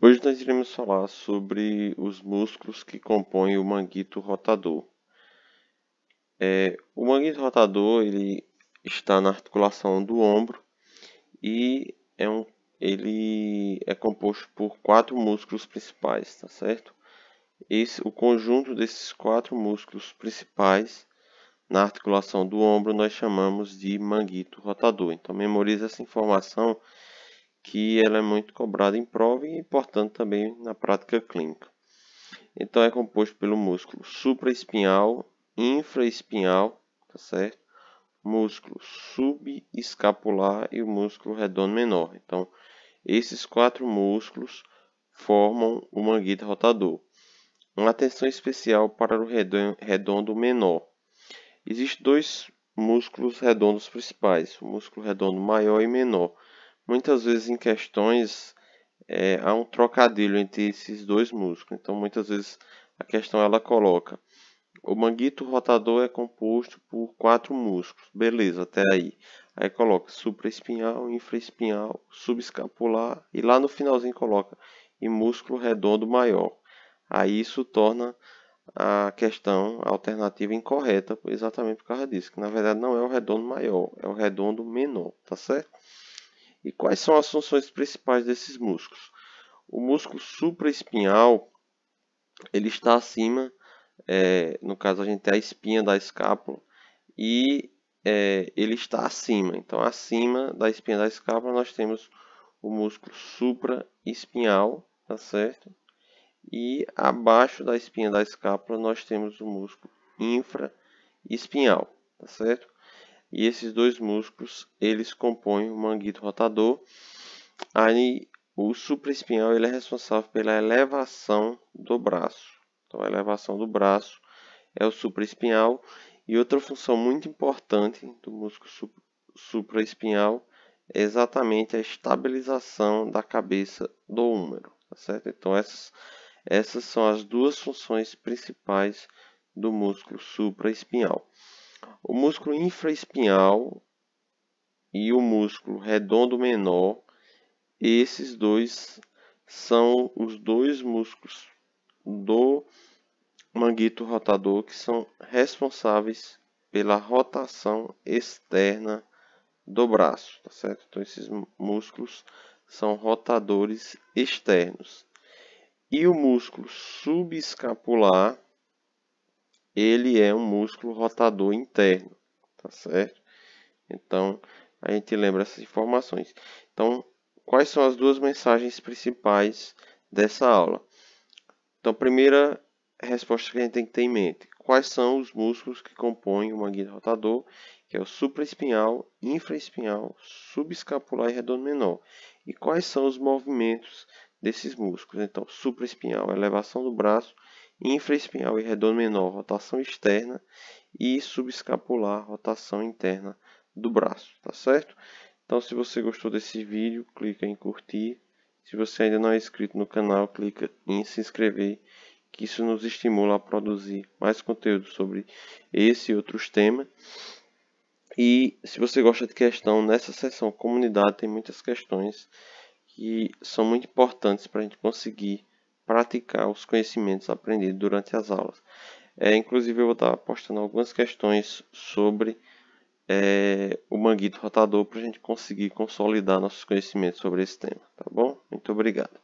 Hoje nós iremos falar sobre os músculos que compõem o manguito rotador. É, o manguito rotador ele está na articulação do ombro e é um, ele é composto por quatro músculos principais, tá certo? Esse, o conjunto desses quatro músculos principais na articulação do ombro nós chamamos de manguito rotador. Então memoriza essa informação que ela é muito cobrada em prova e, portanto, também na prática clínica. Então, é composto pelo músculo supraespinhal, infraespinhal, tá certo? músculo subescapular e o músculo redondo menor. Então, esses quatro músculos formam o manguito rotador. Uma atenção especial para o redondo menor. Existem dois músculos redondos principais, o músculo redondo maior e menor muitas vezes em questões é, há um trocadilho entre esses dois músculos. Então, muitas vezes a questão ela coloca: o manguito rotador é composto por quatro músculos. Beleza, até aí. Aí coloca supraespinhal, infraespinhal, subescapular e lá no finalzinho coloca e músculo redondo maior. Aí isso torna a questão a alternativa incorreta, exatamente por causa disso, que na verdade não é o redondo maior, é o redondo menor, tá certo? E quais são as funções principais desses músculos? O músculo supraespinhal ele está acima, é, no caso a gente tem a espinha da escápula e é, ele está acima. Então acima da espinha da escápula nós temos o músculo supraespinhal, tá certo? E abaixo da espinha da escápula nós temos o músculo infraespinhal, tá certo? e esses dois músculos eles compõem o manguito rotador. Aí o supraespinhal ele é responsável pela elevação do braço. Então a elevação do braço é o supraespinhal e outra função muito importante do músculo supraespinhal é exatamente a estabilização da cabeça do húmero, tá certo? Então essas essas são as duas funções principais do músculo supraespinhal. O músculo infraespinhal e o músculo redondo menor, esses dois são os dois músculos do manguito rotador que são responsáveis pela rotação externa do braço, tá certo? Então esses músculos são rotadores externos. E o músculo subescapular ele é um músculo rotador interno, tá certo? Então, a gente lembra essas informações. Então, quais são as duas mensagens principais dessa aula? Então, primeira resposta que a gente tem que ter em mente. Quais são os músculos que compõem o manguito rotador, que é o supraespinhal, infraespinhal, subescapular e redondo menor. E quais são os movimentos desses músculos? Então, supraespinhal, elevação do braço, infraespinhal e redondo menor, rotação externa e subescapular, rotação interna do braço, tá certo? Então se você gostou desse vídeo, clica em curtir. Se você ainda não é inscrito no canal, clica em se inscrever, que isso nos estimula a produzir mais conteúdo sobre esse e outros temas. E se você gosta de questão, nessa seção comunidade tem muitas questões que são muito importantes para a gente conseguir praticar os conhecimentos aprendidos durante as aulas. É, inclusive, eu vou estar postando algumas questões sobre é, o manguito rotador para a gente conseguir consolidar nossos conhecimentos sobre esse tema, tá bom? Muito obrigado.